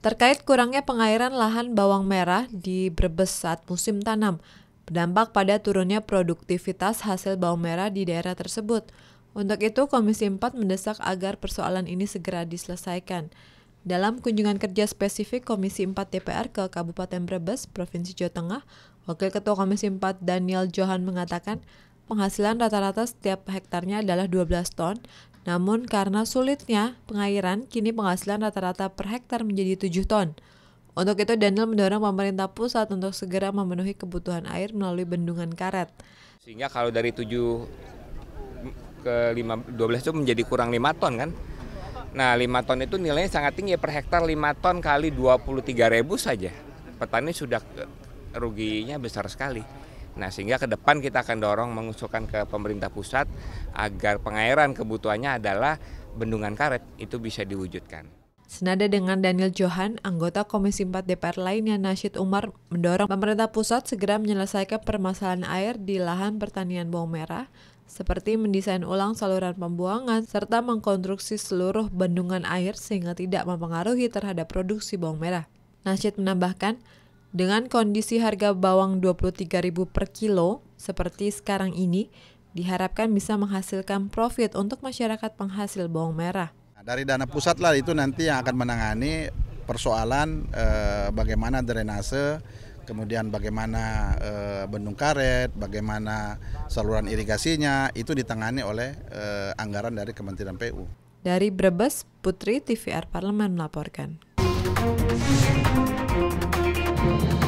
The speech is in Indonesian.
Terkait kurangnya pengairan lahan bawang merah di Brebes saat musim tanam, berdampak pada turunnya produktivitas hasil bawang merah di daerah tersebut. Untuk itu, Komisi 4 mendesak agar persoalan ini segera diselesaikan. Dalam kunjungan kerja spesifik Komisi 4 DPR ke Kabupaten Brebes, Provinsi Jawa Tengah, Wakil Ketua Komisi 4 Daniel Johan mengatakan, penghasilan rata-rata setiap hektarnya adalah 12 ton, namun karena sulitnya pengairan, kini penghasilan rata-rata per hektar menjadi 7 ton. Untuk itu, Daniel mendorong pemerintah pusat untuk segera memenuhi kebutuhan air melalui bendungan karet. Sehingga kalau dari 7 ke 5, 12 itu menjadi kurang 5 ton kan? Nah 5 ton itu nilainya sangat tinggi per hektar 5 ton kali 23 ribu saja. Petani sudah eh, ruginya besar sekali. Nah, sehingga ke depan kita akan dorong mengusulkan ke pemerintah pusat agar pengairan kebutuhannya adalah bendungan karet itu bisa diwujudkan. Senada dengan Daniel Johan, anggota Komisi 4 DPR lainnya Nasid Umar mendorong pemerintah pusat segera menyelesaikan permasalahan air di lahan pertanian bawang merah, seperti mendesain ulang saluran pembuangan serta mengkonstruksi seluruh bendungan air sehingga tidak mempengaruhi terhadap produksi bawang merah. Nasid menambahkan, dengan kondisi harga bawang 23.000 per kilo seperti sekarang ini, diharapkan bisa menghasilkan profit untuk masyarakat penghasil bawang merah. Nah, dari dana pusat lah itu nanti yang akan menangani persoalan eh, bagaimana drainase, kemudian bagaimana eh, bendung karet, bagaimana saluran irigasinya itu ditangani oleh eh, anggaran dari Kementerian PU. Dari Brebes, Putri TVR Parlemen melaporkan. Thank you.